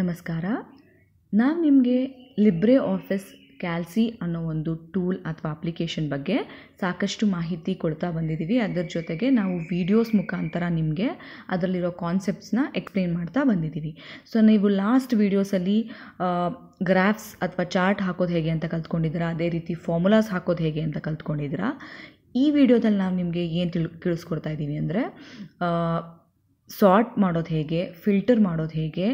ನಮಸ್ಕಾರ ನಾವು ನಿಮಗೆ ಲಿಬ್ರೆ ಆಫೀಸ್ ಕ್ಯಾಲ್ಸಿ ಅನ್ನೋ ಒಂದು ಟೂಲ್ ಅಥವಾ ಅಪ್ಲಿಕೇಶನ್ ಬಗ್ಗೆ ಸಾಕಷ್ಟು ಮಾಹಿತಿ ಕೊಡ್ತಾ ಬಂದಿದ್ದೀವಿ ಅದರ ಜೊತೆಗೆ ನಾವು ವೀಡಿಯೋಸ್ ಮುಖಾಂತರ ನಿಮಗೆ ಅದರಲ್ಲಿರೋ ಕಾನ್ಸೆಪ್ಟ್ಸ್ನ ಎಕ್ಸ್ಪ್ಲೇನ್ ಮಾಡ್ತಾ ಬಂದಿದ್ದೀವಿ ಸೊ ನೀವು ಲಾಸ್ಟ್ ವೀಡಿಯೋಸಲ್ಲಿ ಗ್ರಾಫ್ಸ್ ಅಥವಾ ಚಾರ್ಟ್ ಹಾಕೋದು ಹೇಗೆ ಅಂತ ಕಲ್ತ್ಕೊಂಡಿದ್ದೀರಾ ಅದೇ ರೀತಿ ಫಾರ್ಮುಲಾಸ್ ಹಾಕೋದು ಹೇಗೆ ಅಂತ ಕಲ್ತ್ಕೊಂಡಿದ್ದೀರಾ ಈ ವಿಡಿಯೋದಲ್ಲಿ ನಾವು ನಿಮಗೆ ಏನು ತಿಳ್ ತಿಳಿಸ್ಕೊಡ್ತಾ ಇದ್ದೀವಿ ಅಂದರೆ ಸಾರ್ಟ್ ಮಾಡೋದು ಹೇಗೆ ಫಿಲ್ಟರ್ ಮಾಡೋದು ಹೇಗೆ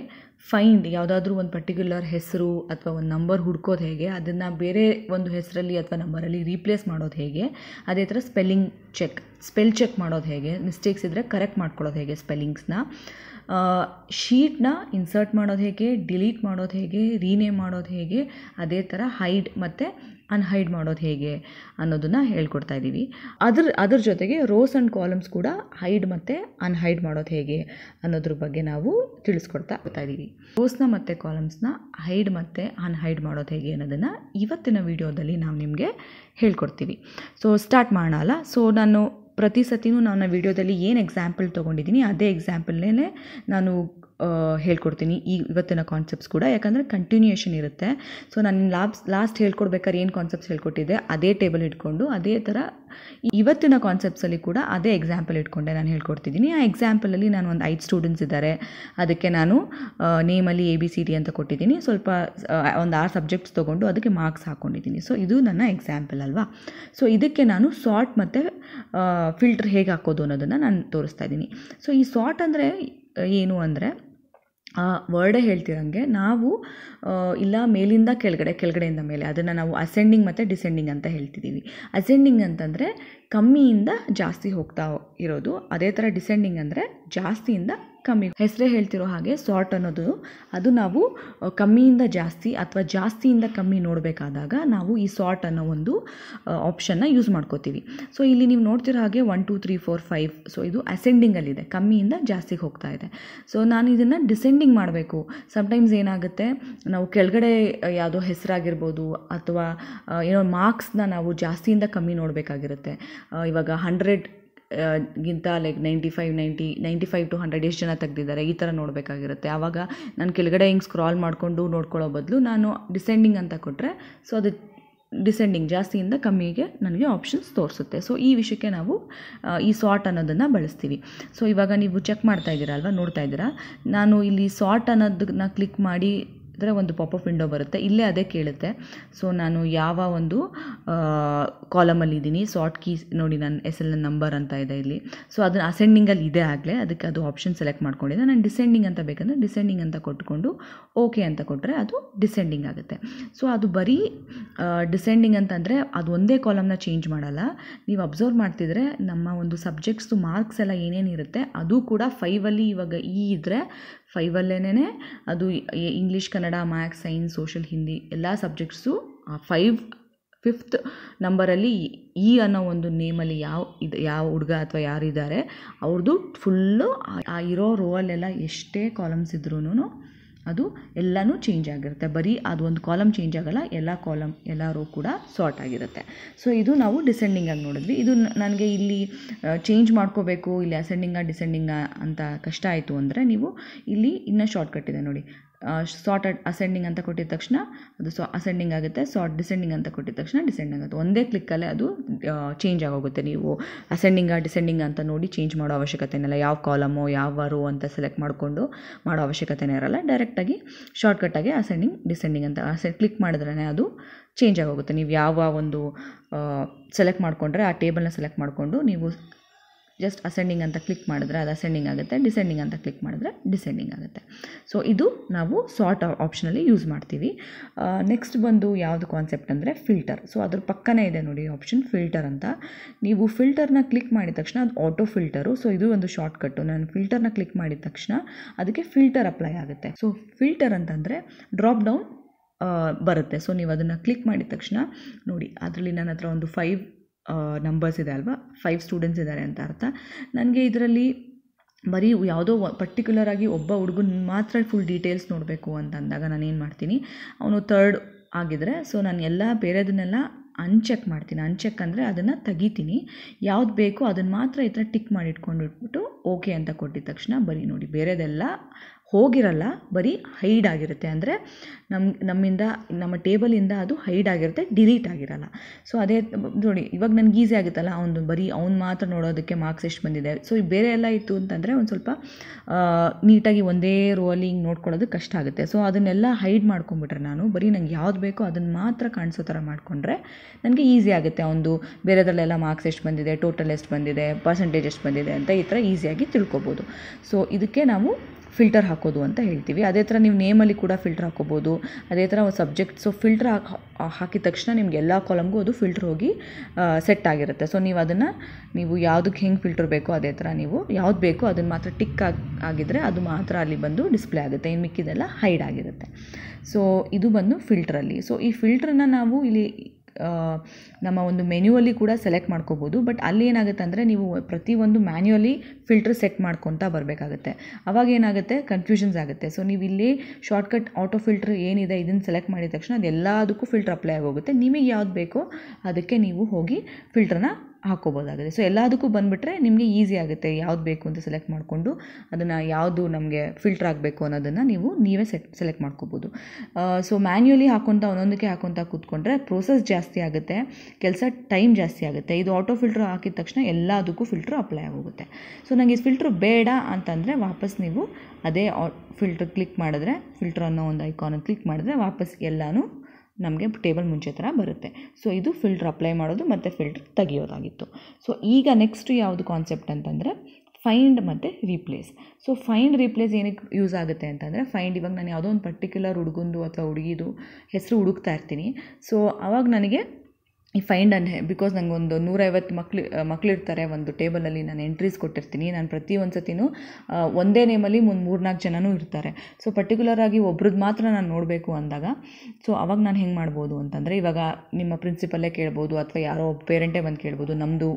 ಫೈಂಡ್ ಯಾವುದಾದ್ರೂ ಒಂದು ಪರ್ಟಿಕ್ಯುಲರ್ ಹೆಸರು ಅಥವಾ ಒಂದು ನಂಬರ್ ಹುಡ್ಕೋದು ಹೇಗೆ ಅದನ್ನು ಬೇರೆ ಒಂದು ಹೆಸರಲ್ಲಿ ಅಥವಾ ನಂಬರಲ್ಲಿ ರೀಪ್ಲೇಸ್ ಮಾಡೋದು ಹೇಗೆ ಅದೇ ಥರ ಸ್ಪೆಲ್ಲಿಂಗ್ ಚೆಕ್ ಸ್ಪೆಲ್ ಚೆಕ್ ಮಾಡೋದು ಹೇಗೆ ಮಿಸ್ಟೇಕ್ಸ್ ಇದ್ದರೆ ಕರೆಕ್ಟ್ ಮಾಡ್ಕೊಳ್ಳೋದು ಹೇಗೆ ಸ್ಪೆಲ್ಲಿಂಗ್ಸ್ನ ಶೀಟ್ನ ಇನ್ಸರ್ಟ್ ಮಾಡೋದು ಹೇಗೆ ಡಿಲೀಟ್ ಮಾಡೋದು ಹೇಗೆ ರೀನೇಮ್ ಮಾಡೋದು ಹೇಗೆ ಅದೇ ಥರ ಹೈಡ್ ಮತ್ತು ಅನ್ಹೈಡ್ ಮಾಡೋದು ಹೇಗೆ ಅನ್ನೋದನ್ನು ಹೇಳ್ಕೊಡ್ತಾ ಇದ್ದೀವಿ ಅದ್ರ ಅದ್ರ ಜೊತೆಗೆ ರೋಸ್ ಆ್ಯಂಡ್ ಕಾಲಮ್ಸ್ ಕೂಡ ಹೈಡ್ ಮತ್ತು ಅನ್ಹೈಡ್ ಮಾಡೋದು ಹೇಗೆ ಅನ್ನೋದ್ರ ಬಗ್ಗೆ ನಾವು ತಿಳಿಸ್ಕೊಡ್ತಾ ಹೋಗ್ತಾ ಇದ್ದೀವಿ ರೋಸ್ನ ಮತ್ತು ಕಾಲಮ್ಸ್ನ ಹೈಡ್ ಮತ್ತು ಅನ್ಹೈಡ್ ಮಾಡೋದು ಹೇಗೆ ಅನ್ನೋದನ್ನು ಇವತ್ತಿನ ವಿಡಿಯೋದಲ್ಲಿ ನಾವು ನಿಮಗೆ ಹೇಳ್ಕೊಡ್ತೀವಿ ಸೊ ಸ್ಟಾರ್ಟ್ ಮಾಡೋಲ್ಲ ಸೊ ನಾನು ಪ್ರತಿ ಸತಿನೂ ನಾನು ವಿಡಿಯೋದಲ್ಲಿ ಏನು ಎಕ್ಸಾಂಪಲ್ ತೊಗೊಂಡಿದ್ದೀನಿ ಅದೇ ಎಕ್ಸಾಂಪಲ್ನೇ ನಾನು ಹೇಳ್ಕೊಡ್ತೀನಿ ಈ ಇವತ್ತಿನ ಕಾನ್ಸೆಪ್ಟ್ಸ್ ಕೂಡ ಯಾಕಂದರೆ ಕಂಟಿನ್ಯೂಯೇಷನ್ ಇರುತ್ತೆ ಸೊ ನಾನು ಲಾಬ್ಸ್ ಲಾಸ್ಟ್ ಹೇಳ್ಕೊಡ್ಬೇಕಾದ್ರೆ ಏನು ಕಾನ್ಸೆಪ್ಟ್ಸ್ ಹೇಳ್ಕೊಟ್ಟಿದ್ದೆ ಅದೇ ಟೇಬಲ್ ಇಟ್ಕೊಂಡು ಅದೇ ಥರ ಇವತ್ತಿನ ಕಾನ್ಸೆಪ್ಟ್ಸಲ್ಲಿ ಕೂಡ ಅದೇ ಎಕ್ಸಾಂಪಲ್ ಇಟ್ಕೊಂಡೆ ನಾನು ಹೇಳ್ಕೊಡ್ತಿದ್ದೀನಿ ಆ ಎಕ್ಸಾಂಪಲಲ್ಲಿ ನಾನು ಒಂದು ಐದು ಸ್ಟೂಡೆಂಟ್ಸ್ ಇದ್ದಾರೆ ಅದಕ್ಕೆ ನಾನು ನೇಮಲ್ಲಿ ಎ ಬಿ ಸಿ ಡಿ ಅಂತ ಕೊಟ್ಟಿದ್ದೀನಿ ಸ್ವಲ್ಪ ಒಂದು ಆರು ಸಬ್ಜೆಕ್ಟ್ಸ್ ತೊಗೊಂಡು ಅದಕ್ಕೆ ಮಾರ್ಕ್ಸ್ ಹಾಕ್ಕೊಂಡಿದ್ದೀನಿ ಸೊ ಇದು ನನ್ನ ಎಕ್ಸಾಂಪಲ್ ಅಲ್ವಾ ಸೊ ಇದಕ್ಕೆ ನಾನು ಸಾರ್ಟ್ ಮತ್ತು ಫಿಲ್ಟರ್ ಹೇಗೆ ಹಾಕೋದು ಅನ್ನೋದನ್ನು ನಾನು ತೋರಿಸ್ತಾ ಇದ್ದೀನಿ ಸೊ ಈ ಸಾರ್ಟ್ ಅಂದರೆ ಏನು ಅಂದರೆ ಆ ವರ್ಡೇ ಹೇಳ್ತಿರಂಗೆ ನಾವು ಇಲ್ಲ ಮೇಲಿಂದ ಕೆಳಗಡೆ ಕೆಳಗಡೆಯಿಂದ ಮೇಲೆ ಅದನ್ನು ನಾವು ಅಸೆಂಡಿಂಗ್ ಮತ್ತು ಡಿಸೆಂಡಿಂಗ್ ಅಂತ ಹೇಳ್ತಿದ್ದೀವಿ ಅಸೆಂಡಿಂಗ್ ಅಂತಂದರೆ ಕಮ್ಮಿಯಿಂದ ಜಾಸ್ತಿ ಹೋಗ್ತಾ ಇರೋದು ಅದೇ ಥರ ಡಿಸೆಂಡಿಂಗ್ ಅಂದರೆ ಜಾಸ್ತಿಯಿಂದ ಕಮ್ಮಿ ಹೆಸರೇ ಹೇಳ್ತಿರೋ ಹಾಗೆ ಸಾರ್ಟ್ ಅನ್ನೋದು ಅದು ನಾವು ಕಮ್ಮಿಯಿಂದ ಜಾಸ್ತಿ ಅಥವಾ ಜಾಸ್ತಿಯಿಂದ ಕಮ್ಮಿ ನೋಡಬೇಕಾದಾಗ ನಾವು ಈ ಸಾರ್ಟ್ ಅನ್ನೋ ಒಂದು ಆಪ್ಷನ್ನ ಯೂಸ್ ಮಾಡ್ಕೋತೀವಿ ಸೊ ಇಲ್ಲಿ ನೀವು ನೋಡ್ತಿರೋ ಹಾಗೆ one two three four five so ಇದು ಅಸೆಂಡಿಂಗಲ್ಲಿದೆ ಕಮ್ಮಿಯಿಂದ ಜಾಸ್ತಿಗೆ ಹೋಗ್ತಾ ಇದೆ ಸೊ ನಾನು ಇದನ್ನು ಡಿಸೆಂಡಿಂಗ್ ಮಾಡಬೇಕು ಸಮಟೈಮ್ಸ್ ಏನಾಗುತ್ತೆ ನಾವು ಕೆಳಗಡೆ ಯಾವುದೋ ಹೆಸರಾಗಿರ್ಬೋದು ಅಥವಾ ಏನೋ ಮಾರ್ಕ್ಸ್ನ ನಾವು ಜಾಸ್ತಿಯಿಂದ ಕಮ್ಮಿ ನೋಡಬೇಕಾಗಿರುತ್ತೆ ಇವಾಗ ಹಂಡ್ರೆಡ್ ಗಿಂತ like ninety five ninety ninety five to hundred ಎಷ್ಟು ಜನ ತೆಗೆದಿದ್ದಾರೆ ಈ ಥರ ನೋಡಬೇಕಾಗಿರುತ್ತೆ ಆವಾಗ ನಾನು ಕೆಳಗಡೆ ಹಿಂಗೆ ಸ್ಕ್ರಾಲ್ ಮಾಡಿಕೊಂಡು ನೋಡ್ಕೊಳ್ಳೋ ಬದಲು ನಾನು ಡಿಸೆಂಡಿಂಗ್ ಅಂತ ಕೊಟ್ಟರೆ ಸೊ ಅದು ಡಿಸೆಂಡಿಂಗ್ ಜಾಸ್ತಿಯಿಂದ ಕಮ್ಮಿಗೆ ನನಗೆ ಆಪ್ಷನ್ಸ್ ತೋರಿಸುತ್ತೆ ಸೊ ಈ ವಿಷಯಕ್ಕೆ ನಾವು ಈ ಸಾರ್ಟ್ ಅನ್ನೋದನ್ನು ಬಳಸ್ತೀವಿ ಸೊ ಇವಾಗ ನೀವು ಚೆಕ್ ಮಾಡ್ತಾ ಇದ್ದೀರಾ ಅಲ್ವಾ ನೋಡ್ತಾ ಇದ್ದೀರಾ ನಾನು ಇಲ್ಲಿ ಸಾರ್ಟ್ ಅನ್ನೋದನ್ನ ಕ್ಲಿಕ್ ಮಾಡಿ ಅಂದರೆ ಒಂದು ಪಾಪ್ ಪಾಪಪ್ ವಿಂಡೋ ಬರುತ್ತೆ ಇಲ್ಲೇ ಅದೇ ಕೇಳುತ್ತೆ ಸೊ ನಾನು ಯಾವ ಒಂದು ಇದ್ದೀನಿ ಸಾರ್ಟ್ ಕೀಸ್ ನೋಡಿ ನನ್ನ ಎಸ್ ಎಲ್ ನಂಬರ್ ಅಂತ ಇದೆ ಇಲ್ಲಿ ಸೊ ಅದನ್ನು ಅಸೆಂಡಿಂಗಲ್ಲಿ ಇದೆ ಆಗಲೇ ಅದಕ್ಕೆ ಅದು ಆಪ್ಷನ್ ಸೆಲೆಕ್ಟ್ ಮಾಡ್ಕೊಂಡಿದ್ದೆ ನಾನು ಡಿಸೆಂಡಿಂಗ್ ಅಂತ ಬೇಕಂದರೆ ಡಿಸೆಂಡಿಂಗ್ ಅಂತ ಕೊಟ್ಟುಕೊಂಡು ಓಕೆ ಅಂತ ಕೊಟ್ಟರೆ ಅದು ಡಿಸೆಂಡಿಂಗ್ ಆಗುತ್ತೆ ಸೊ ಅದು ಬರೀ ಡಿಸೆಂಡಿಂಗ್ ಅಂತಂದರೆ ಅದು ಒಂದೇ ಕಾಲಮ್ನ ಚೇಂಜ್ ಮಾಡಲ್ಲ ನೀವು ಅಬ್ಸರ್ವ್ ಮಾಡ್ತಿದ್ರೆ ನಮ್ಮ ಒಂದು ಸಬ್ಜೆಕ್ಟ್ಸು ಮಾರ್ಕ್ಸ್ ಎಲ್ಲ ಏನೇನಿರುತ್ತೆ ಅದು ಕೂಡ ಫೈವಲ್ಲಿ ಇವಾಗ ಈ ಇದ್ದರೆ ಫೈವಲ್ಲೇನೆ ಅದು English Kannada maths science social Hindi ಎಲ್ಲ ಸಬ್ಜೆಕ್ಟ್ಸು ಆ ಫೈವ್ ಫಿಫ್ತ್ ನಂಬರಲ್ಲಿ ಈ ಅನ್ನೋ ಒಂದು ನೇಮಲ್ಲಿ ಯಾವ ಇದು ಯಾವ ಹುಡುಗ ಅಥವಾ ಯಾರಿದ್ದಾರೆ ಅವ್ರದ್ದು ಫುಲ್ಲು ಆ ಇರೋ ರೋಲೆಲ್ಲ ಎಷ್ಟೇ ಕಾಲಮ್ಸ್ ಇದ್ರೂ ಅದು ಎಲ್ಲನೂ ಚೇಂಜ್ ಆಗಿರುತ್ತೆ ಬರೀ ಅದು ಒಂದು ಕಾಲಮ್ ಚೇಂಜ್ ಆಗೋಲ್ಲ ಎಲ್ಲ ಕಾಲಮ್ ಎಲ್ಲ ರೋ ಕೂಡ ಸಾರ್ಟ್ ಆಗಿರುತ್ತೆ ಸೊ ಇದು ನಾವು ಡಿಸೆಂಡಿಂಗ್ ಆಗಿ ನೋಡಿದ್ವಿ ಇದು ನನಗೆ ಇಲ್ಲಿ ಚೇಂಜ್ ಮಾಡ್ಕೋಬೇಕು ಇಲ್ಲಿ ಅಸೆಂಡಿಂಗ ಡಿಸೆಂಡಿಂಗ ಅಂತ ಕಷ್ಟ ಆಯಿತು ಅಂದರೆ ನೀವು ಇಲ್ಲಿ ಇನ್ನೂ ಶಾರ್ಟ್ಕಟ್ ಇದೆ ನೋಡಿ ಶಾರ್ಟ್ ಅಸೆಂಡಿಂಗ್ ಅಂತ ಕೊಟ್ಟಿದ ತಕ್ಷಣ ಅದು ಸೊ ಅಸೆಂಡಿಂಗ್ ಆಗುತ್ತೆ ಸಾರ್ಟ್ ಡಿಸೆಂಡಿಂಗ್ ಅಂತ ಕೊಟ್ಟಿದ ತಕ್ಷಣ ಡಿಸೆಂಡ್ ಆಗುತ್ತೆ ಒಂದೇ ಕ್ಲಿಕ್ಕಲ್ಲೇ ಅದು ಚೇಂಜ್ ಆಗೋಗುತ್ತೆ ನೀವು ಅಸೆಂಡಿಂಗ ಡಿಸೆಂಡಿಂಗ್ ಅಂತ ನೋಡಿ ಚೇಂಜ್ ಮಾಡೋ ಇಲ್ಲ ಯಾವ ಕಾಲಮು ಯಾವ ರೂ ಅಂತ ಸೆಲೆಕ್ಟ್ ಮಾಡಿಕೊಂಡು ಮಾಡೋ ಅವಶ್ಯಕತೆನೇ ಇರಲ್ಲ ಡೈರೆಕ್ಟಾಗಿ ಶಾರ್ಟ್ಕಟ್ಟಾಗಿ ಅಸೆಂಡಿಂಗ್ ಡಿಸೆಂಡಿಂಗ್ ಅಂತ ಅಸೆ ಕ್ಲಿಕ್ ಮಾಡಿದ್ರೆ ಅದು ಚೇಂಜ್ ಆಗೋಗುತ್ತೆ ನೀವು ಯಾವ ಒಂದು ಸೆಲೆಕ್ಟ್ ಮಾಡಿಕೊಂಡ್ರೆ ಆ ಟೇಬಲ್ನ ಸೆಲೆಕ್ಟ್ ಮಾಡಿಕೊಂಡು ನೀವು ಜಸ್ಟ್ ಅಸೆಂಡಿಂಗ್ ಅಂತ ಕ್ಲಿಕ್ ಮಾಡಿದ್ರೆ ಅದು ಅಸೆಂಡಿಂಗ್ ಆಗುತ್ತೆ ಡಿಸೆಂಡಿಂಗ್ ಅಂತ ಕ್ಲಿಕ್ ಮಾಡಿದ್ರೆ ಡಿಸೆಂಡಿಂಗ್ ಆಗುತ್ತೆ ಸೊ ಇದು ನಾವು ಸಾರ್ಟ್ ಆಪ್ಷನಲ್ಲಿ ಯೂಸ್ ಮಾಡ್ತೀವಿ ನೆಕ್ಸ್ಟ್ ಬಂದು ಯಾವುದು ಕಾನ್ಸೆಪ್ಟ್ ಅಂದರೆ ಫಿಲ್ಟರ್ ಸೊ ಅದ್ರ ಪಕ್ಕನೇ ಇದೆ ನೋಡಿ ಆಪ್ಷನ್ ಫಿಲ್ಟರ್ ಅಂತ ನೀವು ಫಿಲ್ಟರ್ನ ಕ್ಲಿಕ್ ಮಾಡಿದ ತಕ್ಷಣ ಅದು ಆಟೋ ಫಿಲ್ಟರು ಸೊ ಇದು ಒಂದು ಶಾರ್ಟ್ ನಾನು ಫಿಲ್ಟರ್ನ ಕ್ಲಿಕ್ ಮಾಡಿದ ತಕ್ಷಣ ಅದಕ್ಕೆ ಫಿಲ್ಟರ್ ಅಪ್ಲೈ ಆಗುತ್ತೆ ಸೊ ಫಿಲ್ಟರ್ ಅಂತಂದರೆ ಡ್ರಾಪ್ ಡೌನ್ ಬರುತ್ತೆ ಸೊ ನೀವು ಅದನ್ನು ಕ್ಲಿಕ್ ಮಾಡಿದ ತಕ್ಷಣ ನೋಡಿ ಅದರಲ್ಲಿ ನನ್ನ ಹತ್ರ ಒಂದು ಫೈವ್ ನಂಬರ್ಸ್ ಇದೆ ಅಲ್ವಾ ಫೈವ್ ಸ್ಟೂಡೆಂಟ್ಸ್ ಇದ್ದಾರೆ ಅಂತ ಅರ್ಥ ನನಗೆ ಇದರಲ್ಲಿ ಬರೀ ಯಾವುದೋ ಪರ್ಟಿಕ್ಯುಲರ್ ಆಗಿ ಒಬ್ಬ ಹುಡುಗನ ಮಾತ್ರ ಫುಲ್ ಡೀಟೇಲ್ಸ್ ನೋಡಬೇಕು ಅಂತ ಅಂದಾಗ ನಾನು ಏನು ಮಾಡ್ತೀನಿ ಅವನು ತರ್ಡ್ ಆಗಿದ್ರೆ ಸೊ ನಾನು ಎಲ್ಲ ಬೇರೆದನ್ನೆಲ್ಲ ಅನ್ಚೆಕ್ ಮಾಡ್ತೀನಿ ಅನ್ಚೆಕ್ ಅಂದರೆ ಅದನ್ನು ತೆಗಿತೀನಿ ಯಾವ್ದು ಬೇಕೋ ಅದನ್ನು ಮಾತ್ರ ಈ ಥರ ಟಿಕ್ ಮಾಡಿಟ್ಕೊಂಡು ಇಟ್ಬಿಟ್ಟು ಓಕೆ ಅಂತ ಕೊಟ್ಟಿದ ತಕ್ಷಣ ಬರೀ ನೋಡಿ ಬೇರೆದೆಲ್ಲ ಹೋಗಿರಲ್ಲ ಬರೀ ಹೈಡ್ ಆಗಿರುತ್ತೆ ಅಂದರೆ ನಮ್ಮ ನಮ್ಮಿಂದ ನಮ್ಮ ಟೇಬಲಿಂದ ಅದು ಹೈಡ್ ಆಗಿರುತ್ತೆ ಡಿಲೀಟ್ ಆಗಿರಲ್ಲ ಸೊ ಅದೇ ನೋಡಿ ಇವಾಗ ನನಗೆ ಈಸಿ ಆಗುತ್ತಲ್ಲ ಅವನು ಬರೀ ಅವ್ನು ಮಾತ್ರ ನೋಡೋದಕ್ಕೆ ಮಾರ್ಕ್ಸ್ ಎಷ್ಟು ಬಂದಿದೆ ಸೊ ಬೇರೆ ಎಲ್ಲ ಇತ್ತು ಅಂತಂದರೆ ಒಂದು ಸ್ವಲ್ಪ ನೀಟಾಗಿ ಒಂದೇ ರೋಲಿ ಹಿಂಗೆ ನೋಡ್ಕೊಳ್ಳೋದು ಕಷ್ಟ ಆಗುತ್ತೆ ಸೊ ಅದನ್ನೆಲ್ಲ ಹೈಡ್ ಮಾಡ್ಕೊಂಬಿಟ್ರೆ ನಾನು ಬರೀ ನಂಗೆ ಯಾವ್ದು ಬೇಕೋ ಅದನ್ನು ಮಾತ್ರ ಕಾಣಿಸೋ ಥರ ಮಾಡಿಕೊಂಡ್ರೆ ನನಗೆ ಈಸಿ ಆಗುತ್ತೆ ಅವನು ಬೇರೆದ್ರಲ್ಲೆಲ್ಲ ಮಾರ್ಕ್ಸ್ ಎಷ್ಟು ಬಂದಿದೆ ಟೋಟಲ್ ಎಷ್ಟು ಬಂದಿದೆ ಪರ್ಸೆಂಟೇಜ್ ಎಷ್ಟು ಬಂದಿದೆ ಅಂತ ಈ ಥರ ಈಸಿಯಾಗಿ ತಿಳ್ಕೊಬೋದು ಸೊ ಇದಕ್ಕೆ ನಾವು ಫಿಲ್ಟರ್ ಹಾಕೋದು ಅಂತ ಹೇಳ್ತೀವಿ ಅದೇ ಥರ ನೀವು ನೇಮಲ್ಲಿ ಕೂಡ ಫಿಲ್ಟರ್ ಹಾಕೋಬೋದು ಅದೇ ಥರ ಒಂದು ಸಬ್ಜೆಕ್ಟ್ ಸೊ ಫಿಲ್ಟರ್ ಹಾಕಿ ಹಾಕಿದ ತಕ್ಷಣ ನಿಮ್ಗೆ ಎಲ್ಲ ಕಾಲಮ್ಗೂ ಅದು ಫಿಲ್ಟರ್ ಹೋಗಿ ಸೆಟ್ ಆಗಿರುತ್ತೆ ಸೊ ನೀವು ಅದನ್ನು ನೀವು ಯಾವುದಕ್ಕೆ ಹೆಂಗೆ ಫಿಲ್ಟರ್ ಬೇಕೋ ಅದೇ ಥರ ನೀವು ಯಾವ್ದು ಬೇಕೋ ಅದನ್ನು ಮಾತ್ರ ಟಿಕ್ ಆಗಿದ್ರೆ ಅದು ಮಾತ್ರ ಅಲ್ಲಿ ಬಂದು ಡಿಸ್ಪ್ಲೇ ಆಗುತ್ತೆ ಇನ್ನು ಮಿಕ್ಕಿದೆಲ್ಲ ಹೈಡ್ ಆಗಿರುತ್ತೆ ಸೊ ಇದು ಬಂದು ಫಿಲ್ಟ್ರಲ್ಲಿ ಸೊ ಈ ಫಿಲ್ಟ್ರನ್ನ ನಾವು ಇಲ್ಲಿ ನಮ್ಮ ಒಂದು ಮೆನ್ಯೂಲ್ಲಿ ಕೂಡ ಸೆಲೆಕ್ಟ್ ಮಾಡ್ಕೋಬೋದು ಬಟ್ ಅಲ್ಲಿ ಏನಾಗುತ್ತೆ ಅಂದರೆ ನೀವು ಪ್ರತಿಯೊಂದು ಮ್ಯಾನ್ಯುವಲಿ ಫಿಲ್ಟರ್ ಸೆಟ್ ಮಾಡ್ಕೊತಾ ಬರಬೇಕಾಗುತ್ತೆ ಅವಾಗ ಏನಾಗುತ್ತೆ ಕನ್ಫ್ಯೂಷನ್ಸ್ ಆಗುತ್ತೆ ಸೊ ನೀವು ಇಲ್ಲಿ ಶಾರ್ಟ್ಕಟ್ ಆಟೋ ಫಿಲ್ಟರ್ ಏನಿದೆ ಇದನ್ನು ಸೆಲೆಕ್ಟ್ ಮಾಡಿದ ತಕ್ಷಣ ಅದೆಲ್ಲದಕ್ಕೂ ಫಿಲ್ಟರ್ ಅಪ್ಲೈ ಆಗೋಗುತ್ತೆ ನಿಮಗೆ ಯಾವ್ದು ಬೇಕೋ ಅದಕ್ಕೆ ನೀವು ಹೋಗಿ ಫಿಲ್ಟರ್ನ ಹಾಕೋಬೋದಾಗಿದೆ ಸೊ ಎಲ್ಲದಕ್ಕೂ ಬಂದುಬಿಟ್ರೆ ನಿಮಗೆ ಈಸಿ ಆಗುತ್ತೆ ಯಾವ್ದು ಬೇಕು ಅಂತ ಸೆಲೆಕ್ಟ್ ಮಾಡಿಕೊಂಡು ಅದನ್ನು ಯಾವುದು ನಮಗೆ ಫಿಲ್ಟರ್ ಆಗಬೇಕು ಅನ್ನೋದನ್ನು ನೀವು ನೀವೇ ಸೆಟ್ ಸೆಲೆಕ್ಟ್ ಮಾಡ್ಕೋಬೋದು ಸೊ ಮ್ಯಾನ್ಯುಲಿ ಹಾಕೊತ ಒಂದೊಂದಕ್ಕೆ ಹಾಕೊತ ಕೂತ್ಕೊಂಡ್ರೆ ಪ್ರೋಸೆಸ್ ಜಾಸ್ತಿ ಆಗುತ್ತೆ ಕೆಲಸ ಟೈಮ್ ಜಾಸ್ತಿ ಆಗುತ್ತೆ ಇದು ಆಟೋ ಫಿಲ್ಟ್ರ್ ಹಾಕಿದ ತಕ್ಷಣ ಎಲ್ಲದಕ್ಕೂ ಫಿಲ್ಟ್ರ್ ಅಪ್ಲೈ ಆಗೋಗುತ್ತೆ ಸೊ ನನಗೆ ಈ ಫಿಲ್ಟ್ರ್ ಬೇಡ ಅಂತಂದರೆ ವಾಪಸ್ ನೀವು ಅದೇ ಫಿಲ್ಟ್ರ್ ಕ್ಲಿಕ್ ಮಾಡಿದ್ರೆ ಫಿಲ್ಟ್ರ್ ಅನ್ನೋ ಒಂದು ಐಕಾನ್ ಕ್ಲಿಕ್ ಮಾಡಿದ್ರೆ ವಾಪಸ್ ಎಲ್ಲನೂ ನಮಗೆ ಟೇಬಲ್ ಮುಂಚೆ ಥರ ಬರುತ್ತೆ ಸೊ ಇದು ಫಿಲ್ಟ್ರ್ ಅಪ್ಲೈ ಮಾಡೋದು ಮತ್ತು ಫಿಲ್ಟ್ರ್ ತೆಗಿಯೋದಾಗಿತ್ತು ಸೊ ಈಗ ನೆಕ್ಸ್ಟ್ ಯಾವುದು ಕಾನ್ಸೆಪ್ಟ್ ಅಂತಂದರೆ ಫೈಂಡ್ ಮತ್ತು ರೀಪ್ಲೇಸ್ ಸೊ ಫೈಂಡ್ ರೀಪ್ಲೇಸ್ ಏನಕ್ಕೆ ಯೂಸ್ ಆಗುತ್ತೆ ಅಂತಂದರೆ ಫೈಂಡ್ ಇವಾಗ ನಾನು ಯಾವುದೋ ಒಂದು ಪರ್ಟಿಕ್ಯುಲರ್ ಹುಡುಗಂದು ಅಥವಾ ಹುಡುಗಿದು ಹೆಸರು ಹುಡುಕ್ತಾ ಇರ್ತೀನಿ ಸೊ ಆವಾಗ ನನಗೆ ಈ ಫೈಂಡ್ ಅನ್ ಬಿಕಾಸ್ ನನಗೊಂದು ನೂರೈವತ್ತು ಮಕ್ಳು ಮಕ್ಕಳಿರ್ತಾರೆ ಒಂದು ಟೇಬಲಲ್ಲಿ ನಾನು ಎಂಟ್ರೀಸ್ ಕೊಟ್ಟಿರ್ತೀನಿ ನಾನು ಪ್ರತಿ ಒಂದು ಸತಿನೂ ಒಂದೇ ನೇಮಲ್ಲಿ ಮುಂದೆ ಮೂರು ನಾಲ್ಕು ಜನನೂ ಇರ್ತಾರೆ ಸೊ ಪರ್ಟಿಕ್ಯುಲರ್ ಆಗಿ ಒಬ್ರದ್ದು ಮಾತ್ರ ನಾನು ನೋಡಬೇಕು ಅಂದಾಗ ಸೊ ಅವಾಗ ನಾನು ಹೆಂಗೆ ಮಾಡ್ಬೋದು ಅಂತಂದರೆ ಇವಾಗ ನಿಮ್ಮ ಪ್ರಿನ್ಸಿಪಲ್ಲೇ ಕೇಳ್ಬೋದು ಅಥವಾ ಯಾರೋ ಪೇರೆಂಟೇ ಬಂದು ಕೇಳ್ಬೋದು ನಮ್ಮದು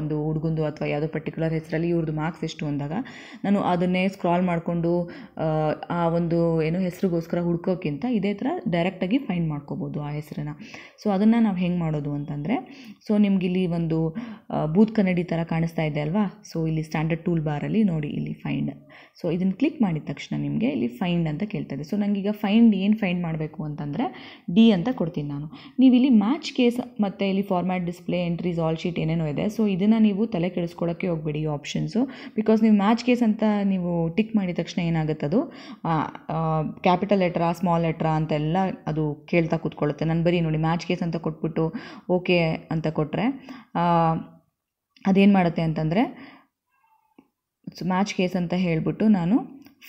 ಒಂದು ಹುಡುಗಂದು ಅಥವಾ ಯಾವುದೋ ಪರ್ಟಿಕ್ಯುಲರ್ ಹೆಸರಲ್ಲಿ ಇವ್ರದ್ದು ಮಾರ್ಕ್ಸ್ ಎಷ್ಟು ಅಂದಾಗ ನಾನು ಅದನ್ನೇ ಸ್ಕ್ರಾಲ್ ಮಾಡಿಕೊಂಡು ಆ ಒಂದು ಏನು ಹೆಸರಿಗೋಸ್ಕರ ಹುಡ್ಕೋಕ್ಕಿಂತ ಇದೇ ಥರ ಡೈರೆಕ್ಟಾಗಿ ಫೈಂಡ್ ಮಾಡ್ಕೋಬೋದು ಆ ಹೆಸರನ್ನು ಸೊ ಅದನ್ನು ನಾವು ಹೆಂಗೆ ಮಾಡೋದು ಮಾಡೋದು ಅಂತಂದರೆ ಸೊ ಇಲ್ಲಿ ಒಂದು ಬೂತ್ ಕನ್ನಡಿ ಥರ ಕಾಣಿಸ್ತಾ ಇದೆ ಅಲ್ವಾ ಸೊ ಇಲ್ಲಿ ಸ್ಟ್ಯಾಂಡರ್ಡ್ ಟೂಲ್ ಬಾರಲ್ಲಿ ನೋಡಿ ಇಲ್ಲಿ ಫೈಂಡ್ ಸೊ ಇದನ್ನು ಕ್ಲಿಕ್ ಮಾಡಿದ ತಕ್ಷಣ ನಿಮಗೆ ಇಲ್ಲಿ ಫೈಂಡ್ ಅಂತ ಕೇಳ್ತದೆ ಸೊ ನನಗೀಗ ಫೈಂಡ್ ಏನು ಫೈಂಡ್ ಮಾಡಬೇಕು ಅಂತಂದರೆ ಡಿ ಅಂತ ಕೊಡ್ತೀನಿ ನಾನು ನೀವು ಇಲ್ಲಿ ಮ್ಯಾಚ್ ಕೇಸ್ ಮತ್ತು ಇಲ್ಲಿ format display entries all sheet ಏನೇನೋ ಇದೆ ಸೊ ಇದನ್ನು ನೀವು ತಲೆ ಕೆಡಿಸ್ಕೊಳ್ಳೋಕ್ಕೆ ಹೋಗಬೇಡಿ ಈ ಆಪ್ಷನ್ಸು ಬಿಕಾಸ್ ನೀವು ಮ್ಯಾಚ್ ಕೇಸ್ ಅಂತ ನೀವು ಟಿಕ್ ಮಾಡಿದ ತಕ್ಷಣ ಏನಾಗುತ್ತೆ ಅದು ಕ್ಯಾಪಿಟಲ್ ಲೆಟ್ರಾ ಸ್ಮಾಲ್ ಲೆಟ್ರಾ ಅಂತೆಲ್ಲ ಅದು ಕೇಳ್ತಾ ಕೂತ್ಕೊಳ್ಳುತ್ತೆ ನಾನು ಬರೀ ನೋಡಿ ಮ್ಯಾಚ್ ಕೇಸ್ ಅಂತ ಕೊಟ್ಬಿಟ್ಟು ಓಕೆ ಅಂತ ಕೊಟ್ಟರೆ ಅದೇನು ಮಾಡುತ್ತೆ ಅಂತಂದರೆ ಮ್ಯಾಚ್ ಕೇಸ್ ಅಂತ ಹೇಳಿಬಿಟ್ಟು ನಾನು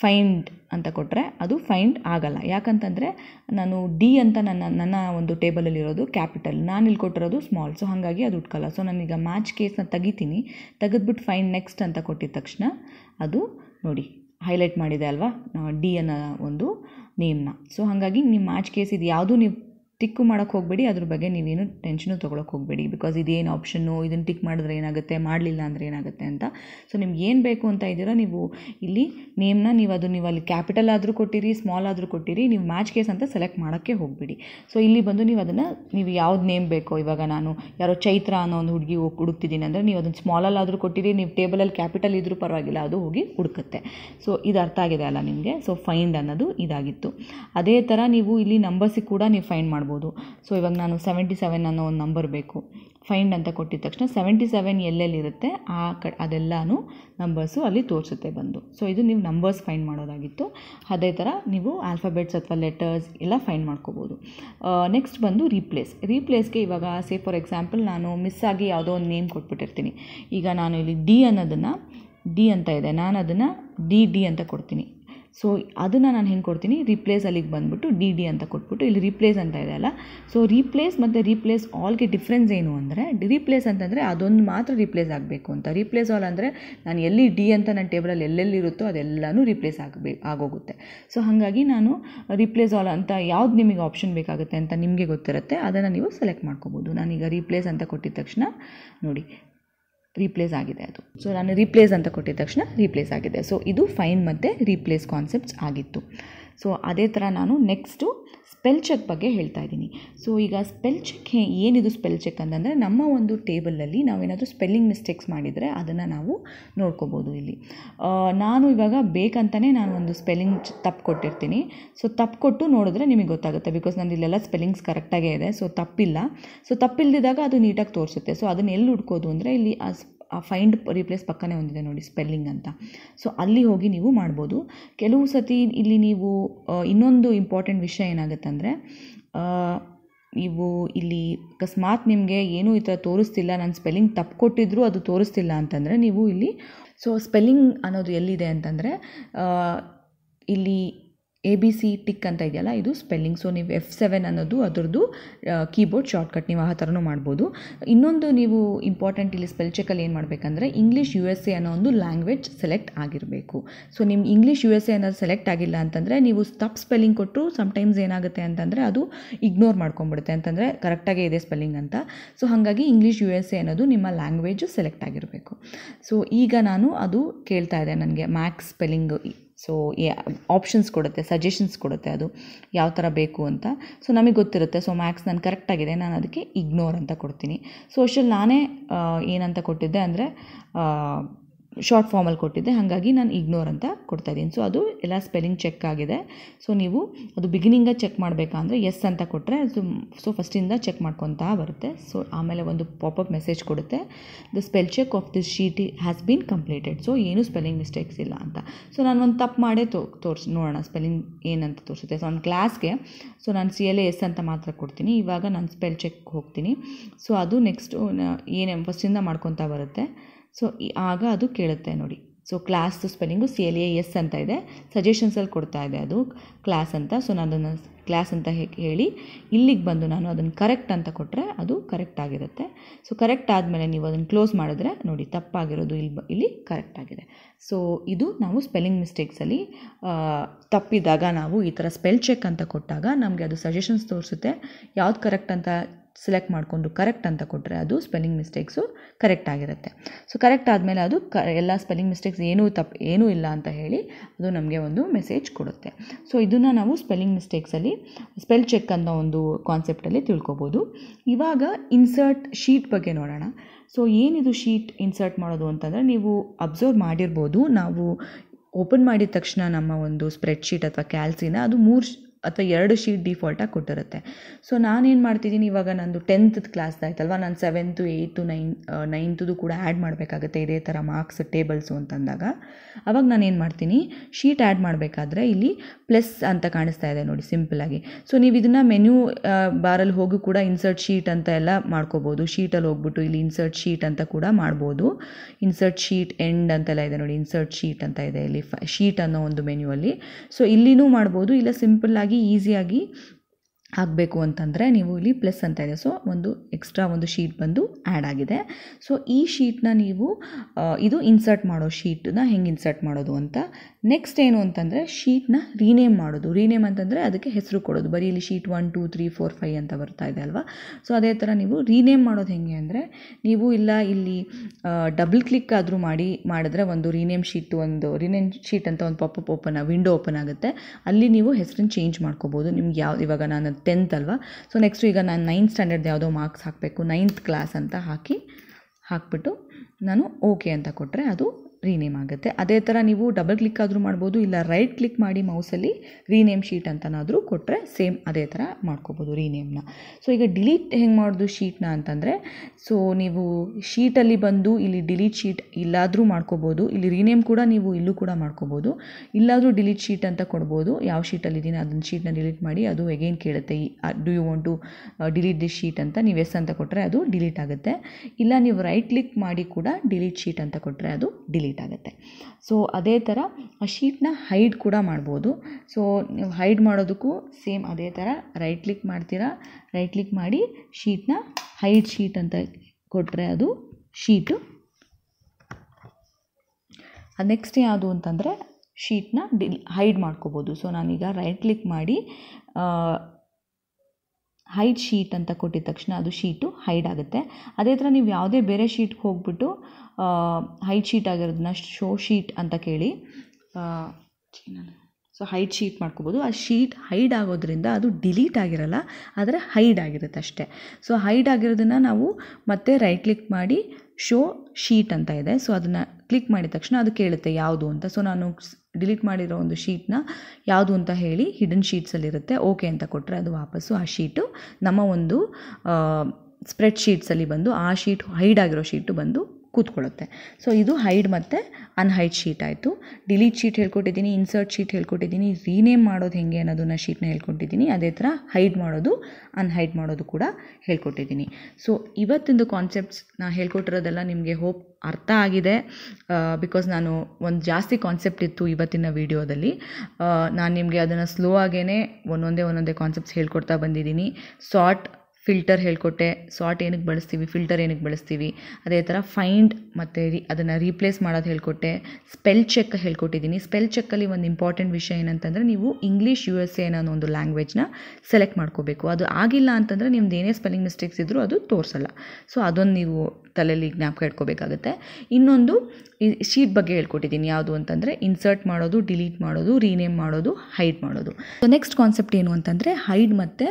ಫೈಂಡ್ ಅಂತ ಕೊಟ್ಟರೆ ಅದು ಫೈಂಡ್ ಆಗಲ್ಲ ಯಾಕಂತಂದರೆ ನಾನು ಡಿ ಅಂತ ನನ್ನ ನನ್ನ ಒಂದು ಟೇಬಲಲ್ಲಿರೋದು ಇರೋದು ಕ್ಯಾಪಿಟಲ್ ನಾನು ಇಲ್ಲಿ ಕೊಟ್ಟಿರೋದು ಸ್ಮಾಲ್ ಸೊ ಹಾಗಾಗಿ ಅದು ಉಟ್ಕೋಲ್ಲ ಸೊ ನಾನೀಗ ಮ್ಯಾಚ್ ಕೇಸ್ನ ತೆಗಿತೀನಿ ತೆಗೆದ್ಬಿಟ್ಟು ಫೈಂಡ್ ನೆಕ್ಸ್ಟ್ ಅಂತ ಕೊಟ್ಟಿದ ತಕ್ಷಣ ಅದು ನೋಡಿ ಹೈಲೈಟ್ ಮಾಡಿದೆ ಅಲ್ವಾ ಡಿ ಅನ್ನೋ ಒಂದು ನೇಮ್ನ ಸೊ ಹಾಗಾಗಿ ನಿಮ್ಮ ಮ್ಯಾಚ್ ಕೇಸ್ ಇದು ಯಾವುದು ನೀವು ಟಿಕ್ಕು ಮಾಡೋಕ್ಕೆ ಹೋಗಬೇಡಿ ಅದ್ರ ಬಗ್ಗೆ ನೀವೇನು ಟೆನ್ಷನು ತೊಗೊಳಕ್ಕೆ ಹೋಗಬೇಡಿ ಬಿಕಾಸ್ ಇದೇನು ಆಪ್ಷನ್ನು ಇದನ್ನು ಟಿಕ್ ಮಾಡಿದ್ರೆ ಏನಾಗುತ್ತೆ ಮಾಡಲಿಲ್ಲ ಅಂದರೆ ಏನಾಗುತ್ತೆ ಅಂತ ಸೊ ನಿಮ್ಗೆ ಏನು ಬೇಕು ಅಂತ ಇದ್ದೀರಾ ನೀವು ಇಲ್ಲಿ ನೇಮ್ನ ನೀವು ಅದು ನೀವು ಅಲ್ಲಿ ಕ್ಯಾಪಿಟಲ್ ಆದರೂ ಕೊಟ್ಟಿರಿ ಸ್ಮಾಲ್ ಆದರೂ ಕೊಟ್ಟಿರಿ ನೀವು ಮ್ಯಾಚ್ ಕೇಸ್ ಅಂತ ಸೆಲೆಕ್ಟ್ ಮಾಡೋಕ್ಕೆ ಹೋಗಬೇಡಿ ಸೊ ಇಲ್ಲಿ ಬಂದು ನೀವು ಅದನ್ನು ನೀವು ಯಾವ್ದು ನೇಮ್ ಬೇಕೋ ಇವಾಗ ನಾನು ಯಾರೋ ಚೈತ್ರ ಅನ್ನೋ ಒಂದು ಹುಡುಗಿ ಹೋಗಿ ಹುಡುಕ್ತಿದ್ದೀನಿ ಅಂದರೆ ನೀವು ಅದನ್ನು ಸ್ಮಾಲಲ್ಲಾದರೂ ಕೊಟ್ಟಿರಿ ನೀವು ಟೇಬಲಲ್ಲಿ ಕ್ಯಾಪಿಟಲ್ ಇದ್ದರೂ ಪರವಾಗಿಲ್ಲ ಅದು ಹೋಗಿ ಹುಡುಕುತ್ತೆ ಸೊ ಇದು ಅರ್ಥ ಆಗಿದೆ ಅಲ್ಲ ನಿಮಗೆ ಸೊ ಫೈಂಡ್ ಅನ್ನೋದು ಇದಾಗಿತ್ತು ಅದೇ ಥರ ನೀವು ಇಲ್ಲಿ ನಂಬರ್ಸಿಗೆ ಕೂಡ ನೀವು ಫೈಂಡ್ ಮಾಡ್ಬೋದು ಮಾಡ್ಬೋದು ಸೊ ಇವಾಗ ನಾನು ಸೆವೆಂಟಿ ಸೆವೆನ್ ಅನ್ನೋ ಒಂದು ನಂಬರ್ ಬೇಕು ಫೈಂಡ್ ಅಂತ ಕೊಟ್ಟಿದ ತಕ್ಷಣ ಸೆವೆಂಟಿ ಸೆವೆನ್ ಎಲ್ಲೆಲ್ಲಿರುತ್ತೆ ಆ ಕ ಅದೆಲ್ಲನೂ ನಂಬರ್ಸು ಅಲ್ಲಿ ತೋರಿಸುತ್ತೆ ಬಂದು ಸೊ ಇದು ನೀವು ನಂಬರ್ಸ್ ಫೈಂಡ್ ಮಾಡೋದಾಗಿತ್ತು ಅದೇ ಥರ ನೀವು ಆಲ್ಫಾಬೆಟ್ಸ್ ಅಥವಾ ಲೆಟರ್ಸ್ ಎಲ್ಲ ಫೈಂಡ್ ಮಾಡ್ಕೋಬೋದು ನೆಕ್ಸ್ಟ್ ಬಂದು ರೀಪ್ಲೇಸ್ ರೀಪ್ಲೇಸ್ಗೆ ಇವಾಗ ಸೇ ಫಾರ್ ಎಕ್ಸಾಂಪಲ್ ನಾನು ಮಿಸ್ ಆಗಿ ಯಾವುದೋ ಒಂದು ನೇಮ್ ಕೊಟ್ಬಿಟ್ಟಿರ್ತೀನಿ ಈಗ ನಾನು ಇಲ್ಲಿ ಡಿ ಅನ್ನೋದನ್ನು ಡಿ ಅಂತ ಇದೆ ನಾನು ಅದನ್ನು ಡಿ ಡಿ ಅಂತ ಕೊಡ್ತೀನಿ ಸೊ ಅದನ್ನು ನಾನು ಹೆಂಗೆ ಕೊಡ್ತೀನಿ ರಿಪ್ಲೇಸ್ ಅಲ್ಲಿಗೆ ಬಂದುಬಿಟ್ಟು ಡಿ ಡಿ ಅಂತ ಕೊಟ್ಬಿಟ್ಟು ಇಲ್ಲಿ ರಿಪ್ಲೇಸ್ ಅಂತ ಇದೆ ಅಲ್ಲ ಸೊ ರೀಪ್ಲೇಸ್ ಮತ್ತು ರೀಪ್ಲೇಸ್ ಆಲ್ಗೆ ಡಿಫ್ರೆನ್ಸ್ ಏನು ಅಂದರೆ ರಿಪ್ಲೇಸ್ ಅಂತಂದರೆ ಅದೊಂದು ಮಾತ್ರ ರಿಪ್ಲೇಸ್ ಆಗಬೇಕು ಅಂತ ರಿಪ್ಲೇಸ್ ಆಲ್ ಅಂದರೆ ನಾನು ಎಲ್ಲಿ ಡಿ ಅಂತ ನನ್ನ ಟೇಬಲಲ್ಲಿ ಎಲ್ಲೆಲ್ಲಿರುತ್ತೋ ಅದೆಲ್ಲನೂ ರಿಪ್ಲೇಸ್ ಆಗಬೇಕು ಆಗೋಗುತ್ತೆ ಸೊ ಹಾಗಾಗಿ ನಾನು ರಿಪ್ಲೇಸ್ ಆಲ್ ಅಂತ ಯಾವ್ದು ನಿಮಗೆ ಆಪ್ಷನ್ ಬೇಕಾಗುತ್ತೆ ಅಂತ ನಿಮಗೆ ಗೊತ್ತಿರುತ್ತೆ ಅದನ್ನು ನೀವು ಸೆಲೆಕ್ಟ್ ಮಾಡ್ಕೋಬೋದು ನಾನೀಗ ರೀಪ್ಲೇಸ್ ಅಂತ ಕೊಟ್ಟಿದ ತಕ್ಷಣ ನೋಡಿ ರೀಪ್ಲೇಸ್ ಆಗಿದೆ ಅದು ಸೊ ನಾನು ರೀಪ್ಲೇಸ್ ಅಂತ ಕೊಟ್ಟಿದ ತಕ್ಷಣ ರೀಪ್ಲೇಸ್ ಆಗಿದೆ ಸೊ ಇದು ಫೈನ್ ಮತ್ತು ರೀಪ್ಲೇಸ್ ಕಾನ್ಸೆಪ್ಟ್ಸ್ ಆಗಿತ್ತು ಸೊ ಅದೇ ಥರ ನಾನು ನೆಕ್ಸ್ಟು ಸ್ಪೆಲ್ ಚೆಕ್ ಬಗ್ಗೆ ಹೇಳ್ತಾ ಇದ್ದೀನಿ ಸೊ ಈಗ ಸ್ಪೆಲ್ ಚೆಕ್ ಏನಿದು ಸ್ಪೆಲ್ ಚೆಕ್ ಅಂತಂದರೆ ನಮ್ಮ ಒಂದು ಟೇಬಲಲ್ಲಿ ನಾವೇನಾದರೂ ಸ್ಪೆಲ್ಲಿಂಗ್ ಮಿಸ್ಟೇಕ್ಸ್ ಮಾಡಿದರೆ ಅದನ್ನು ನಾವು ನೋಡ್ಕೋಬೋದು ಇಲ್ಲಿ ನಾನು ಇವಾಗ ಬೇಕಂತಲೇ ನಾನು ಒಂದು ಸ್ಪೆಲ್ಲಿಂಗ್ ತಪ್ಪು ಕೊಟ್ಟಿರ್ತೀನಿ ಸೊ ತಪ್ಪು ಕೊಟ್ಟು ನೋಡಿದ್ರೆ ನಿಮಗೆ ಗೊತ್ತಾಗುತ್ತೆ ಬಿಕಾಸ್ ನಂದು ಇಲ್ಲೆಲ್ಲ ಸ್ಪೆಲ್ಲಿಂಗ್ಸ್ ಕರೆಕ್ಟಾಗೇ ಇದೆ ಸೊ ತಪ್ಪಿಲ್ಲ ಸೊ ತಪ್ಪಿಲ್ಲದಿದ್ದಾಗ ಅದು ನೀಟಾಗಿ ತೋರಿಸುತ್ತೆ ಸೊ ಅದನ್ನ ಎಲ್ಲಿ ಹುಡ್ಕೋದು ಅಂದರೆ ಇಲ್ಲಿ ಆ ಆ ಫೈಂಡ್ ರಿಪ್ಲೇಸ್ ಪಕ್ಕನೇ ಒಂದಿದೆ ನೋಡಿ ಸ್ಪೆಲ್ಲಿಂಗ್ ಅಂತ ಸೊ ಅಲ್ಲಿ ಹೋಗಿ ನೀವು ಮಾಡ್ಬೋದು ಕೆಲವು ಸತಿ ಇಲ್ಲಿ ನೀವು ಇನ್ನೊಂದು ಇಂಪಾರ್ಟೆಂಟ್ ವಿಷಯ ಅಂದರೆ ನೀವು ಇಲ್ಲಿ ಅಕಸ್ಮಾತ್ ನಿಮಗೆ ಏನೂ ಈ ಥರ ತೋರಿಸ್ತಿಲ್ಲ ನಾನು ಸ್ಪೆಲ್ಲಿಂಗ್ ತಪ್ಪು ಕೊಟ್ಟಿದ್ರು ಅದು ತೋರಿಸ್ತಿಲ್ಲ ಅಂತಂದರೆ ನೀವು ಇಲ್ಲಿ ಸೊ ಸ್ಪೆಲ್ಲಿಂಗ್ ಅನ್ನೋದು ಎಲ್ಲಿದೆ ಅಂತಂದರೆ ಇಲ್ಲಿ ಎ ಬಿ ಸಿ ಟಿಕ್ ಅಂತ ಇದೆಯಲ್ಲ ಇದು ಸ್ಪೆಲ್ಲಿಂಗ್ ಸೊ ನೀವು ಎಫ್ ಸೆವೆನ್ ಅನ್ನೋದು ಅದರದ್ದು ಕೀಬೋರ್ಡ್ ಶಾರ್ಟ್ಕಟ್ ನೀವು ಆ ಥರನೂ ಮಾಡ್ಬೋದು ಇನ್ನೊಂದು ನೀವು ಇಂಪಾರ್ಟೆಂಟ್ ಇಲ್ಲಿ ಸ್ಪೆಲ್ ಚೆಕಲ್ಲಿ ಏನು ಮಾಡಬೇಕಂದ್ರೆ ಇಂಗ್ಲೀಷ್ ಯು ಎಸ್ ಎ ಅನ್ನೋ ಒಂದು ಲ್ಯಾಂಗ್ವೇಜ್ ಸೆಲೆಕ್ಟ್ ಆಗಿರಬೇಕು ಸೊ ನಿಮ್ಮ ಇಂಗ್ಲೀಷ್ ಯು ಎಸ್ ಎ ಅನ್ನೋದು ಸೆಲೆಕ್ಟ್ ಆಗಿಲ್ಲ ಅಂತಂದರೆ ನೀವು ತಪ್ಪು ಸ್ಪೆಲ್ಲಿಂಗ್ ಕೊಟ್ಟರು ಸಮಟೈಮ್ಸ್ ಏನಾಗುತ್ತೆ ಅಂತಂದರೆ ಅದು ಇಗ್ನೋರ್ ಮಾಡ್ಕೊಂಬಿಡುತ್ತೆ ಅಂತಂದರೆ ಕರೆಕ್ಟಾಗಿ ಇದೆ ಸ್ಪೆಲ್ಲಿಂಗ್ ಅಂತ ಸೊ ಹಾಗಾಗಿ ಇಂಗ್ಲೀಷ್ ಯು ಎಸ್ ಎ ಅನ್ನೋದು ನಿಮ್ಮ ಲ್ಯಾಂಗ್ವೇಜ್ ಸೆಲೆಕ್ಟ್ ಆಗಿರಬೇಕು ಸೊ ಈಗ ನಾನು ಅದು ಕೇಳ್ತಾ ಇದೆ ನನಗೆ ಮ್ಯಾಕ್ಸ್ ಸ್ಪೆಲ್ಲಿಂಗ್ ಸೊ ಆಪ್ಷನ್ಸ್ ಕೊಡುತ್ತೆ ಸಜೆಷನ್ಸ್ ಕೊಡುತ್ತೆ ಅದು ಯಾವ ಥರ ಬೇಕು ಅಂತ ಸೊ ನಮಗೆ ಗೊತ್ತಿರುತ್ತೆ ಸೊ ಮ್ಯಾಕ್ಸ್ ನಾನು ಕರೆಕ್ಟಾಗಿದೆ ನಾನು ಅದಕ್ಕೆ ಇಗ್ನೋರ್ ಅಂತ ಕೊಡ್ತೀನಿ ಸೋಷಲ್ ನಾನೇ ಏನಂತ ಕೊಟ್ಟಿದ್ದೆ ಅಂದರೆ ಶಾರ್ಟ್ ಫಾರ್ಮಲ್ಲಿ ಕೊಟ್ಟಿದ್ದೆ ಹಾಗಾಗಿ ನಾನು ಇಗ್ನೋರ್ ಅಂತ ಕೊಡ್ತಾ ಇದ್ದೀನಿ ಸೊ ಅದು ಎಲ್ಲ ಸ್ಪೆಲ್ಲಿಂಗ್ ಚೆಕ್ ಆಗಿದೆ ಸೊ ನೀವು ಅದು ಬಿಗಿನಿಂಗ ಚೆಕ್ ಮಾಡಬೇಕಂದ್ರೆ ಎಸ್ ಅಂತ ಕೊಟ್ಟರೆ ಅದು ಸೊ ಫಸ್ಟಿಂದ ಚೆಕ್ ಮಾಡ್ಕೊತಾ ಬರುತ್ತೆ ಸೊ ಆಮೇಲೆ ಒಂದು ಪಾಪಪ್ ಮೆಸೇಜ್ ಕೊಡುತ್ತೆ the spell check of this sheet has been completed so ಏನು ಸ್ಪೆಲ್ಲಿಂಗ್ ಮಿಸ್ಟೇಕ್ಸ್ ಇಲ್ಲ ಅಂತ ಸೊ ನಾನು ಒಂದು ತಪ್ಪು ಮಾಡೇ ತೋ ತೋರಿಸಿ ನೋಡೋಣ ಸ್ಪೆಲ್ಲಿಂಗ್ ಏನಂತ ತೋರಿಸುತ್ತೆ ಸೊ ನನ್ನ ಕ್ಲಾಸ್ಗೆ ಸೊ ನಾನು ಸಿ ಎಲ್ ಎಸ್ ಅಂತ ಮಾತ್ರ ಕೊಡ್ತೀನಿ ಇವಾಗ ನಾನು ಸ್ಪೆಲ್ ಚೆಕ್ ಹೋಗ್ತೀನಿ ಸೊ ಅದು ನೆಕ್ಸ್ಟು ಏನೇ ಫಸ್ಟಿಂದ ಮಾಡ್ಕೊತಾ ಬರುತ್ತೆ ಸೊ ಆಗ ಅದು ಕೇಳುತ್ತೆ ನೋಡಿ so class spelling C L A S ಅಂತ ಇದೆ ಸಜೆಷನ್ಸಲ್ಲಿ ಕೊಡ್ತಾ ಇದೆ ಅದು ಕ್ಲಾಸ್ ಅಂತ ಸೊ ನಾನು ಅದನ್ನು ಕ್ಲಾಸ್ ಅಂತ ಹೇಳಿ ಇಲ್ಲಿಗೆ ಬಂದು ನಾನು ಅದನ್ನು ಕರೆಕ್ಟ್ ಅಂತ ಕೊಟ್ಟರೆ ಅದು ಕರೆಕ್ಟ್ ಆಗಿರುತ್ತೆ ಸೊ ಕರೆಕ್ಟ್ ಆದಮೇಲೆ ನೀವು ಅದನ್ನು ಕ್ಲೋಸ್ ಮಾಡಿದ್ರೆ ನೋಡಿ ತಪ್ಪಾಗಿರೋದು ಇಲ್ಲಿ ಇಲ್ಲಿ ಕರೆಕ್ಟ್ ಆಗಿದೆ ಸೊ ಇದು ನಾವು ಸ್ಪೆಲ್ಲಿಂಗ್ ಮಿಸ್ಟೇಕ್ಸಲ್ಲಿ ತಪ್ಪಿದಾಗ ನಾವು ಈ ಥರ ಸ್ಪೆಲ್ ಚೆಕ್ ಅಂತ ಕೊಟ್ಟಾಗ ನಮಗೆ ಅದು ಸಜೆಷನ್ಸ್ ತೋರಿಸುತ್ತೆ ಯಾವ್ದು ಕರೆಕ್ಟ್ ಅಂತ ಸೆಲೆಕ್ಟ್ ಮಾಡಿಕೊಂಡು ಕರೆಕ್ಟ್ ಅಂತ ಕೊಟ್ಟರೆ ಅದು ಸ್ಪೆಲ್ಲಿಂಗ್ ಮಿಸ್ಟೇಕ್ಸು ಕರೆಕ್ಟ್ ಆಗಿರುತ್ತೆ ಸೊ ಕರೆಕ್ಟ್ ಆದಮೇಲೆ ಅದು ಕ ಎಲ್ಲ ಸ್ಪೆಲ್ಲಿಂಗ್ ಮಿಸ್ಟೇಕ್ಸ್ ಏನೂ ತಪ್ಪು ಏನೂ ಇಲ್ಲ ಅಂತ ಹೇಳಿ ಅದು ನಮಗೆ ಒಂದು ಮೆಸೇಜ್ ಕೊಡುತ್ತೆ ಸೊ ಇದನ್ನು ನಾವು ಸ್ಪೆಲ್ಲಿಂಗ್ ಮಿಸ್ಟೇಕ್ಸಲ್ಲಿ ಸ್ಪೆಲ್ ಚೆಕ್ ಅನ್ನೋ ಒಂದು ಕಾನ್ಸೆಪ್ಟಲ್ಲಿ ತಿಳ್ಕೊಬೋದು ಇವಾಗ ಇನ್ಸರ್ಟ್ ಶೀಟ್ ಬಗ್ಗೆ ನೋಡೋಣ ಸೊ ಏನಿದು ಶೀಟ್ ಇನ್ಸರ್ಟ್ ಮಾಡೋದು ಅಂತಂದರೆ ನೀವು ಅಬ್ಸರ್ವ್ ಮಾಡಿರ್ಬೋದು ನಾವು ಓಪನ್ ಮಾಡಿದ ತಕ್ಷಣ ನಮ್ಮ ಒಂದು ಸ್ಪ್ರೆಡ್ಶೀಟ್ ಅಥವಾ ಕ್ಯಾಲ್ಸಿನ ಅದು ಮೂರು ಅಥವಾ ಎರಡು ಶೀಟ್ ಡಿಫಾಲ್ಟಾಗಿ ಕೊಟ್ಟಿರುತ್ತೆ ಸೊ ನಾನೇನು ಮಾಡ್ತಿದ್ದೀನಿ ಇವಾಗ ನಂದು ಕ್ಲಾಸ್ ಆಯ್ತಲ್ವಾ ನಾನು ಸೆವೆಂತು ಏಯ್ತು ನೈನ್ ನೈನ್ತದು ಕೂಡ ಆ್ಯಡ್ ಮಾಡಬೇಕಾಗುತ್ತೆ ಇದೇ ಥರ ಮಾರ್ಕ್ಸ್ ಟೇಬಲ್ಸು ಅಂತಂದಾಗ ಅವಾಗ ನಾನು ಏನು ಮಾಡ್ತೀನಿ ಶೀಟ್ ಆ್ಯಡ್ ಮಾಡಬೇಕಾದ್ರೆ ಇಲ್ಲಿ ಪ್ಲಸ್ ಅಂತ ಕಾಣಿಸ್ತಾ ಇದೆ ನೋಡಿ ಸಿಂಪಲಾಗಿ ಸೊ ನೀವು ಇದನ್ನು ಮೆನ್ಯೂ ಬಾರಲ್ಲಿ ಹೋಗಿ ಕೂಡ ಇನ್ಸರ್ಟ್ ಶೀಟ್ ಅಂತ ಎಲ್ಲ ಮಾಡ್ಕೋಬೋದು ಶೀಟಲ್ಲಿ ಹೋಗ್ಬಿಟ್ಟು ಇಲ್ಲಿ ಇನ್ಸರ್ಟ್ ಶೀಟ್ ಅಂತ ಕೂಡ ಮಾಡ್ಬೋದು ಇನ್ಸರ್ಟ್ ಶೀಟ್ ಎಂಡ್ ಅಂತೆಲ್ಲ ಇದೆ ನೋಡಿ ಇನ್ಸರ್ಟ್ ಶೀಟ್ ಅಂತ ಇದೆ ಇಲ್ಲಿ ಶೀಟ್ ಅನ್ನೋ ಒಂದು ಮೆನ್ಯೂ ಅಲ್ಲಿ ಸೊ ಇಲ್ಲಿನೂ ಮಾಡ್ಬೋದು ಇಲ್ಲ ಸಿಂಪಲ್ಲಾಗಿ ಈಸಿಯಾಗಿ ಆಗಬೇಕು ಅಂತಂದರೆ ನೀವು ಇಲ್ಲಿ ಪ್ಲಸ್ ಅಂತ ಇದೆ ಸೊ ಒಂದು ಎಕ್ಸ್ಟ್ರಾ ಒಂದು ಶೀಟ್ ಬಂದು ಆ್ಯಡ್ ಆಗಿದೆ ಸೊ ಈ ಶೀಟ್ನ ನೀವು ಇದು ಇನ್ಸರ್ಟ್ ಮಾಡೋ ಶೀಟನ್ನ ಹೆಂಗೆ ಇನ್ಸರ್ಟ್ ಮಾಡೋದು ಅಂತ ನೆಕ್ಸ್ಟ್ ಏನು ಅಂತಂದರೆ ಶೀಟ್ನ ರೀನೇಮ್ ಮಾಡೋದು ರೀನೇಮ್ ಅಂತಂದರೆ ಅದಕ್ಕೆ ಹೆಸರು ಕೊಡೋದು ಬರೀ ಇಲ್ಲಿ sheet one two three four five ಅಂತ ಬರ್ತಾ ಇದೆ ಅಲ್ವಾ ಸೊ ಅದೇ ಥರ ನೀವು ರೀನೇಮ್ ಮಾಡೋದು ಹೆಂಗೆ ಅಂದರೆ ನೀವು ಇಲ್ಲ ಇಲ್ಲಿ ಡಬಲ್ ಕ್ಲಿಕ್ ಆದರೂ ಮಾಡಿ ಮಾಡಿದ್ರೆ ಒಂದು ರೀನೇಮ್ ಶೀಟ್ ಒಂದು ರೀನೇಮ್ ಶೀಟ್ ಅಂತ ಒಂದು ಪಾಪಪ್ ಓಪನ್ ವಿಂಡೋ ಓಪನ್ ಆಗುತ್ತೆ ಅಲ್ಲಿ ನೀವು ಹೆಸರನ್ನು ಚೇಂಜ್ ಮಾಡ್ಕೋಬೋದು ನಿಮ್ಗೆ ಯಾವ ಇವಾಗ ನಾನು ಟೆಂತ್ ಅಲ್ವಾ ಸೊ ನೆಕ್ಸ್ಟು ಈಗ ನಾನು ನೈನ್ತ್ ಸ್ಟ್ಯಾಂಡರ್ಡ್ ಯಾವುದೋ ಮಾರ್ಕ್ಸ್ ಹಾಕಬೇಕು ನೈನ್ತ್ ಕ್ಲಾಸ್ ಅಂತ ಹಾಕಿ ಹಾಕ್ಬಿಟ್ಟು ನಾನು ಓಕೆ ಅಂತ ಕೊಟ್ಟರೆ ಅದು ರೀನೇಮ್ ಆಗುತ್ತೆ ಅದೇ ಥರ ನೀವು ಡಬಲ್ ಕ್ಲಿಕ್ ಆದರೂ ಮಾಡ್ಬೋದು ಇಲ್ಲ ರೈಟ್ ಕ್ಲಿಕ್ ಮಾಡಿ ಮೌಸಲ್ಲಿ ರೀನೇಮ್ ಶೀಟ್ ಅಂತನಾದರೂ ಕೊಟ್ಟರೆ ಸೇಮ್ ಅದೇ ಥರ ಮಾಡ್ಕೋಬೋದು ರೀನೇಮ್ನ ಸೊ ಈಗ ಡಿಲೀಟ್ ಹೆಂಗೆ ಮಾಡೋದು ಶೀಟ್ನ ಅಂತಂದರೆ ಸೊ ನೀವು ಶೀಟಲ್ಲಿ ಬಂದು ಇಲ್ಲಿ ಡಿಲೀಟ್ ಶೀಟ್ ಇಲ್ಲಾದರೂ ಮಾಡ್ಕೋಬೋದು ಇಲ್ಲಿ ರೀನೇಮ್ ಕೂಡ ನೀವು ಇಲ್ಲೂ ಕೂಡ ಮಾಡ್ಕೋಬೋದು ಇಲ್ಲಾದರೂ ಡಿಲೀಟ್ ಶೀಟ್ ಅಂತ ಕೊಡ್ಬೋದು ಯಾವ ಶೀಟಲ್ಲಿ ಇದ್ದೀನಿ ಅದನ್ನು ಶೀಟ್ನ ಡಿಲೀಟ್ ಮಾಡಿ ಅದು ಎಗೇನ್ ಕೇಳುತ್ತೆ ಈ do you want to delete this sheet ಅಂತ ನೀವು ಎಸ್ ಅಂತ ಕೊಟ್ಟರೆ ಅದು ಡಿಲೀಟ್ ಆಗುತ್ತೆ ಇಲ್ಲ ನೀವು ರೈಟ್ ಕ್ಲಿಕ್ ಮಾಡಿ ಕೂಡ ಡಿಲೀಟ್ ಶೀಟ್ ಅಂತ ಕೊಟ್ಟರೆ ಅದು ಡಿಲೀಟ್ ಆಗುತ್ತೆ ಸೊ ಅದೇ ಥರ ಆ ಶೀಟ್ನ ಹೈಡ್ ಕೂಡ ಮಾಡ್ಬೋದು ಸೊ ನೀವು ಹೈಡ್ ಮಾಡೋದಕ್ಕೂ ಸೇಮ್ ಅದೇ ಥರ ರೈಟ್ ಕ್ಲಿಕ್ ಮಾಡ್ತೀರಾ ರೈಟ್ ಕ್ಲಿಕ್ ಮಾಡಿ ಶೀಟ್ನ ಹೈಡ್ ಶೀಟ್ ಅಂತ ಕೊಟ್ಟರೆ ಅದು ಶೀಟು ನೆಕ್ಸ್ಟ್ ಯಾವುದು ಅಂತಂದರೆ ಶೀಟ್ನ ಡಿಲ್ ಹೈಡ್ ಮಾಡ್ಕೋಬೋದು ಸೊ ನಾನೀಗ ರೈಟ್ ಕ್ಲಿಕ್ ಮಾಡಿ ಹೈಡ್ ಶೀಟ್ ಅಂತ ಕೊಟ್ಟಿದ ತಕ್ಷಣ ಅದು ಶೀಟು ಹೈಡ್ ಆಗುತ್ತೆ ಅದೇ ಥರ ನೀವು ಯಾವುದೇ ಬೇರೆ ಶೀಟ್ಗೆ ಹೋಗ್ಬಿಟ್ಟು ಹೈಡ್ ಶೀಟ್ ಆಗಿರೋದನ್ನ ಶೋ ಶೀಟ್ ಅಂತ ಕೇಳಿ ಸೊ ಹೈಡ್ ಶೀಟ್ ಮಾಡ್ಕೋಬೋದು ಆ ಶೀಟ್ ಹೈಡ್ ಆಗೋದ್ರಿಂದ ಅದು ಡಿಲೀಟ್ ಆಗಿರಲ್ಲ ಆದರೆ ಹೈಡ್ ಆಗಿರುತ್ತೆ ಅಷ್ಟೇ ಸೊ ಹೈಡ್ ಆಗಿರೋದನ್ನು ನಾವು ಮತ್ತೆ ರೈಟ್ ಕ್ಲಿಕ್ ಮಾಡಿ ಶೋ ಶೀಟ್ ಅಂತ ಇದೆ ಸೊ ಅದನ್ನು ಕ್ಲಿಕ್ ಮಾಡಿದ ತಕ್ಷಣ ಅದು ಕೇಳುತ್ತೆ ಯಾವುದು ಅಂತ ಸೊ ನಾನು ಡಿಲೀಟ್ ಮಾಡಿರೋ ಒಂದು ಶೀಟ್ನ ಯಾವುದು ಅಂತ ಹೇಳಿ ಹಿಡನ್ ಶೀಟ್ಸಲ್ಲಿರುತ್ತೆ ಓಕೆ ಅಂತ ಕೊಟ್ಟರೆ ಅದು ವಾಪಸ್ಸು ಆ ಶೀಟು ನಮ್ಮ ಒಂದು ಸ್ಪ್ರೆಡ್ ಶೀಟ್ಸಲ್ಲಿ ಬಂದು ಆ ಶೀಟ್ ಹೈಡ್ ಆಗಿರೋ ಶೀಟು ಬಂದು ಕೂತ್ಕೊಳ್ಳುತ್ತೆ ಸೊ ಇದು ಹೈಡ್ ಮತ್ತು ಅನ್ಹೈಡ್ ಶೀಟ್ ಆಯಿತು ಡಿಲೀಟ್ ಶೀಟ್ ಹೇಳ್ಕೊಟ್ಟಿದ್ದೀನಿ ಇನ್ಸರ್ಟ್ ಶೀಟ್ ಹೇಳ್ಕೊಟ್ಟಿದ್ದೀನಿ ರೀನೇಮ್ ಮಾಡೋದು ಹೇಗೆ ಅನ್ನೋದನ್ನ ಶೀಟ್ನ ಹೇಳ್ಕೊಟ್ಟಿದ್ದೀನಿ ಅದೇ ಥರ ಹೈಡ್ ಮಾಡೋದು ಅನ್ಹೈಡ್ ಮಾಡೋದು ಕೂಡ ಹೇಳ್ಕೊಟ್ಟಿದ್ದೀನಿ ಸೊ ಇವತ್ತಿನ ಕಾನ್ಸೆಪ್ಟ್ಸ್ ನಾನು ಹೇಳ್ಕೊಟ್ಟಿರೋದೆಲ್ಲ ನಿಮಗೆ ಹೋಪ್ ಅರ್ಥ ಆಗಿದೆ ಬಿಕಾಸ್ ನಾನು ಒಂದು ಜಾಸ್ತಿ ಕಾನ್ಸೆಪ್ಟ್ ಇತ್ತು ಇವತ್ತಿನ ವೀಡಿಯೋದಲ್ಲಿ ನಾನು ನಿಮಗೆ ಅದನ್ನು ಸ್ಲೋ ಆಗೇ ಒಂದೊಂದೇ ಒಂದೊಂದೇ ಕಾನ್ಸೆಪ್ಟ್ಸ್ ಹೇಳ್ಕೊಡ್ತಾ ಬಂದಿದ್ದೀನಿ ಸಾರ್ಟ್ ಫಿಲ್ಟರ್ ಹೇಳ್ಕೊಟ್ಟೆ ಸಾರ್ಟ್ ಏನಕ್ಕೆ ಬಳಸ್ತೀವಿ ಫಿಲ್ಟರ್ ಏನಕ್ಕೆ ಬಳಸ್ತೀವಿ ಅದೇ ಥರ ಫೈಂಡ್ ಮತ್ತು ರಿ ಅದನ್ನು ರೀಪ್ಲೇಸ್ ಮಾಡೋದು ಹೇಳ್ಕೊಟ್ಟೆ ಸ್ಪೆಲ್ ಚೆಕ್ ಹೇಳ್ಕೊಟ್ಟಿದ್ದೀನಿ ಸ್ಪೆಲ್ ಚೆಕ್ಕಲ್ಲಿ ಒಂದು ಇಂಪಾರ್ಟೆಂಟ್ ವಿಷಯ ಏನಂತಂದರೆ ನೀವು ಇಂಗ್ಲೀಷ್ ಯು ಎಸ್ ಎ ಅನ್ನೋ ಒಂದು ಲ್ಯಾಂಗ್ವೇಜ್ನ ಸೆಲೆಕ್ಟ್ ಮಾಡ್ಕೋಬೇಕು ಅದು ಆಗಿಲ್ಲ ಅಂತಂದರೆ ನಿಮ್ದು ಏನೇ ಸ್ಪೆಲ್ಲಿಂಗ್ ಮಿಸ್ಟೇಕ್ಸ್ ಇದ್ದರೂ ಅದು ತೋರಿಸಲ್ಲ ಸೊ ಅದೊಂದು ನೀವು ತಲೆಯಲ್ಲಿ ಜ್ಞಾಪಕ ಇಟ್ಕೋಬೇಕಾಗುತ್ತೆ ಇನ್ನೊಂದು ಶೀಟ್ ಬಗ್ಗೆ ಹೇಳ್ಕೊಟ್ಟಿದ್ದೀನಿ ಯಾವುದು ಅಂತಂದರೆ ಇನ್ಸರ್ಟ್ ಮಾಡೋದು ಡಿಲೀಟ್ ಮಾಡೋದು ರೀನೇಮ್ ಮಾಡೋದು ಹೈಡ್ ಮಾಡೋದು ಸೊ ನೆಕ್ಸ್ಟ್ ಕಾನ್ಸೆಪ್ಟ್ ಏನು ಅಂತಂದರೆ ಹೈಡ್ ಮತ್ತು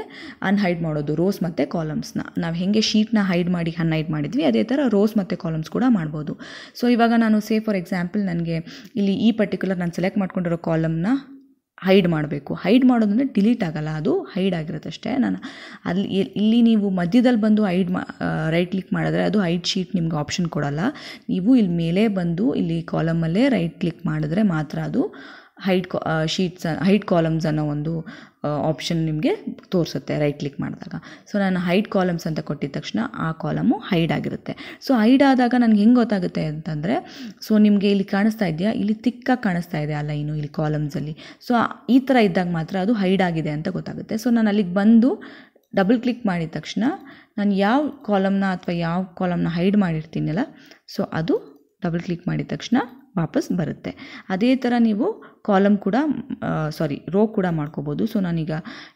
ಅನ್ಹೈಡ್ ಮಾಡೋದು ರೋಸ್ ಮತ್ತು ಕಾಲಮ್ಸ್ನ ನಾವು ಹೆಂಗೆ ಶೀಟ್ನ ಹೈಡ್ ಮಾಡಿ ಅನ್ಹೈಡ್ ಮಾಡಿದ್ವಿ ಅದೇ ಥರ ರೋಸ್ ಮತ್ತು ಕಾಲಮ್ಸ್ ಕೂಡ ಮಾಡ್ಬೋದು ಸೊ ಇವಾಗ ನಾನು ಸೇ ಫಾರ್ ಎಕ್ಸಾಂಪಲ್ ನನಗೆ ಇಲ್ಲಿ ಈ ಪರ್ಟಿಕ್ಯುಲರ್ ನಾನು ಸೆಲೆಕ್ಟ್ ಮಾಡ್ಕೊಂಡಿರೋ ಕಾಲಮ್ನ ಹೈಡ್ ಮಾಡಬೇಕು ಹೈಡ್ ಮಾಡೋದಂದರೆ ಡಿಲೀಟ್ ಆಗಲ್ಲ ಅದು ಹೈಡ್ ಆಗಿರುತ್ತೆ ಅಷ್ಟೇ ನಾನು ಅಲ್ಲಿ ಇಲ್ಲಿ ನೀವು ಮಧ್ಯದಲ್ಲಿ ಬಂದು ಹೈಡ್ ಮಾ ರೈಟ್ ಕ್ಲಿಕ್ ಮಾಡಿದ್ರೆ ಅದು ಹೈಡ್ ಶೀಟ್ ನಿಮ್ಗೆ ಆಪ್ಷನ್ ಕೊಡಲ್ಲ ನೀವು ಇಲ್ಲಿ ಮೇಲೆ ಬಂದು ಇಲ್ಲಿ ಕಾಲಮಲ್ಲೇ ರೈಟ್ ಕ್ಲಿಕ್ ಮಾಡಿದ್ರೆ ಮಾತ್ರ ಅದು ಹೈಟ್ ಕಾ ಶೀಟ್ಸ್ ಹೈಟ್ ಕಾಲಮ್ಸ್ ಅನ್ನೋ ಒಂದು ಆಪ್ಷನ್ ನಿಮಗೆ ತೋರಿಸುತ್ತೆ ರೈಟ್ ಕ್ಲಿಕ್ ಮಾಡಿದಾಗ ಸೊ ನಾನು ಹೈಟ್ ಕಾಲಮ್ಸ್ ಅಂತ ಕೊಟ್ಟಿದ ತಕ್ಷಣ ಆ ಕಾಲಮು ಹೈಡ್ ಆಗಿರುತ್ತೆ ಸೊ ಹೈಡ್ ಆದಾಗ ನನಗೆ ಹೆಂಗೆ ಗೊತ್ತಾಗುತ್ತೆ ಅಂತಂದರೆ ಸೊ ನಿಮಗೆ ಇಲ್ಲಿ ಕಾಣಿಸ್ತಾ ಇದೆಯಾ ಇಲ್ಲಿ ತಿಕ್ಕಾಗಿ ಕಾಣಿಸ್ತಾ ಇದೆ ಆ ಲೈನು ಇಲ್ಲಿ ಕಾಲಮ್ಸಲ್ಲಿ ಸೊ ಈ ಥರ ಇದ್ದಾಗ ಮಾತ್ರ ಅದು ಹೈಡ್ ಆಗಿದೆ ಅಂತ ಗೊತ್ತಾಗುತ್ತೆ ಸೊ ನಾನು ಅಲ್ಲಿಗೆ ಬಂದು ಡಬಲ್ ಕ್ಲಿಕ್ ಮಾಡಿದ ತಕ್ಷಣ ನಾನು ಯಾವ ಕಾಲಮ್ನ ಅಥವಾ ಯಾವ ಕಾಲಮ್ನ ಹೈಡ್ ಮಾಡಿರ್ತೀನಲ್ಲ ಸೊ ಅದು ಡಬಲ್ ಕ್ಲಿಕ್ ಮಾಡಿದ ತಕ್ಷಣ ವಾಪಸ್ ಬರುತ್ತೆ ಅದೇ ಥರ ನೀವು ಕಾಲಮ್ ಕೂಡ ಸಾರಿ ರೋ ಕೂಡ ಮಾಡ್ಕೋಬೋದು ಸೊ ನಾನೀಗ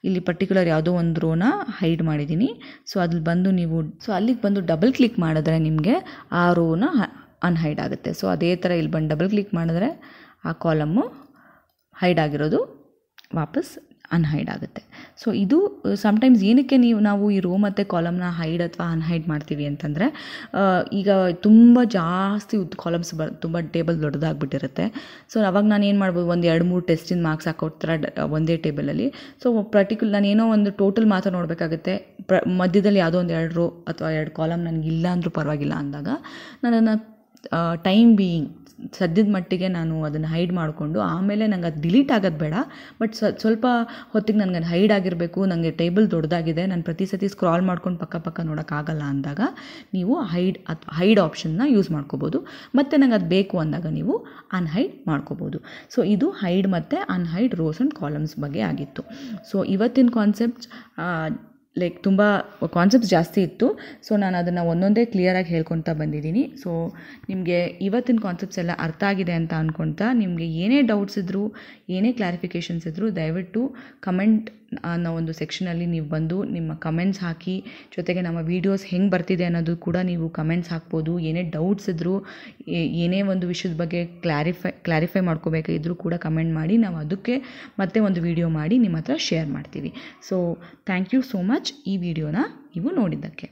ಇಲ್ಲಿ ಪರ್ಟಿಕ್ಯುಲರ್ ಯಾವುದೋ ಒಂದು ರೋನ ಹೈಡ್ ಮಾಡಿದ್ದೀನಿ ಸೊ ಅದ್ರಲ್ಲಿ ಬಂದು ನೀವು ಸೊ ಅಲ್ಲಿಗೆ ಬಂದು ಡಬಲ್ ಕ್ಲಿಕ್ ಮಾಡಿದ್ರೆ ನಿಮಗೆ ಆ ರೋನ ಅನ್ಹೈಡ್ ಆಗುತ್ತೆ ಸೊ ಅದೇ ಥರ ಇಲ್ಲಿ ಬಂದು ಡಬಲ್ ಕ್ಲಿಕ್ ಮಾಡಿದ್ರೆ ಆ ಕಾಲಮ್ಮು ಹೈಡ್ ಆಗಿರೋದು ವಾಪಸ್ ಅನ್ಹೈಡ್ ಆಗುತ್ತೆ ಸೊ ಇದು ಸಮ್ಟೈಮ್ಸ್ uh, ಏನಕ್ಕೆ ನೀವು ನಾವು ಈ ರೋ ಮತ್ತು ಕಾಲಮ್ನ ಹೈಡ್ ಅಥವಾ ಅನ್ಹೈಡ್ ಮಾಡ್ತೀವಿ ಅಂತಂದರೆ uh, ಈಗ ತುಂಬ ಜಾಸ್ತಿ ಕಾಲಮ್ಸ್ ಬ ತುಂಬ ಟೇಬಲ್ ದೊಡ್ಡದಾಗ್ಬಿಟ್ಟಿರುತ್ತೆ ಸೊ ಅವಾಗ ನಾನು ಏನು ಮಾಡ್ಬೋದು ಒಂದು ಎರಡು ಮೂರು ಟೆಸ್ಟಿನ ಮಾರ್ಕ್ಸ್ ಹಾಕೋತ್ರ ಒಂದೇ ಟೇಬಲಲ್ಲಿ ಸೊ ಪರ್ಟಿಕ್ಯುಲರ್ ನಾನು ಏನೋ ಒಂದು ಟೋಟಲ್ ಮಾತ್ರ ನೋಡಬೇಕಾಗುತ್ತೆ ಪ್ರ ಮಧ್ಯದಲ್ಲಿ ಯಾವುದೋ ಒಂದು ಎರಡು ರೋ ಅಥವಾ ಎರಡು ಕಾಲಮ್ ನನಗಿಲ್ಲ ಅಂದರೂ ಪರವಾಗಿಲ್ಲ ಅಂದಾಗ ನಾನು ಟೈಮ್ ಬೀಯಿಂಗ್ ಸದ್ಯದ ಮಟ್ಟಿಗೆ ನಾನು ಅದನ್ನು ಹೈಡ್ ಮಾಡಿಕೊಂಡು ಆಮೇಲೆ ನಂಗೆ ಅದು ಡಿಲೀಟ್ ಆಗೋದು ಬೇಡ ಬಟ್ ಸ್ವಲ್ಪ ಹೊತ್ತಿಗೆ ನನಗೆ ಅದು ಹೈಡ್ ಆಗಿರಬೇಕು ನನಗೆ ಟೇಬಲ್ ದೊಡ್ಡದಾಗಿದೆ ನಾನು ಪ್ರತಿ ಸತಿ ಸ್ಕ್ರಾಲ್ ಮಾಡ್ಕೊಂಡು ಪಕ್ಕ ಪಕ್ಕ ನೋಡೋಕ್ಕಾಗಲ್ಲ ಅಂದಾಗ ನೀವು ಹೈಡ್ ಅಥವಾ ಹೈಡ್ ಆಪ್ಷನ್ನ ಯೂಸ್ ಮಾಡ್ಕೋಬೋದು ಮತ್ತು ನಂಗೆ ಅದು ಬೇಕು ಅಂದಾಗ ನೀವು ಅನ್ಹೈಡ್ ಮಾಡ್ಕೋಬೋದು ಸೊ ಇದು ಹೈಡ್ ಮತ್ತು ಅನ್ಹೈಡ್ ರೋಸ್ ಆ್ಯಂಡ್ ಕಾಲಮ್ಸ್ ಬಗ್ಗೆ ಆಗಿತ್ತು ಸೊ ಇವತ್ತಿನ ಕಾನ್ಸೆಪ್ಟ್ ಲೈಕ್ ತುಂಬ ಕಾನ್ಸೆಪ್ಟ್ಸ್ ಜಾಸ್ತಿ ಇತ್ತು ಸೊ ನಾನು ಅದನ್ನು ಒಂದೊಂದೇ ಕ್ಲಿಯರಾಗಿ ಹೇಳ್ಕೊತಾ ಬಂದಿದ್ದೀನಿ ಸೊ ನಿಮಗೆ ಇವತ್ತಿನ ಕಾನ್ಸೆಪ್ಟ್ಸ್ ಎಲ್ಲ ಅರ್ಥ ಆಗಿದೆ ಅಂತ ಅಂದ್ಕೊತಾ ನಿಮಗೆ ಏನೇ ಡೌಟ್ಸ್ ಇದ್ದರೂ ಏನೇ ಕ್ಲಾರಿಫಿಕೇಷನ್ಸ್ ಇದ್ದರೂ ದಯವಿಟ್ಟು ಕಮೆಂಟ್ ಅನ್ನೋ ಒಂದು ಸೆಕ್ಷನಲ್ಲಿ ನೀವು ಬಂದು ನಿಮ್ಮ ಕಮೆಂಟ್ಸ್ ಹಾಕಿ ಜೊತೆಗೆ ನಮ್ಮ ವೀಡಿಯೋಸ್ ಹೆಂಗೆ ಬರ್ತಿದೆ ಅನ್ನೋದು ಕೂಡ ನೀವು ಕಮೆಂಟ್ಸ್ ಹಾಕ್ಬೋದು ಏನೇ ಡೌಟ್ಸ್ ಇದ್ದರೂ ಏನೇ ಒಂದು ವಿಷಯದ ಬಗ್ಗೆ ಕ್ಲಾರಿಫೈ ಕ್ಲಾರಿಫೈ ಮಾಡ್ಕೋಬೇಕಾಗಿದ್ರೂ ಕೂಡ ಕಮೆಂಟ್ ಮಾಡಿ ನಾವು ಅದಕ್ಕೆ ಮತ್ತೆ ಒಂದು ವಿಡಿಯೋ ಮಾಡಿ ನಿಮ್ಮ ಹತ್ರ ಶೇರ್ ಮಾಡ್ತೀವಿ so thank you so much ಈ ವಿಡಿಯೋನ ನೀವು ನೋಡಿದ್ದಕ್ಕೆ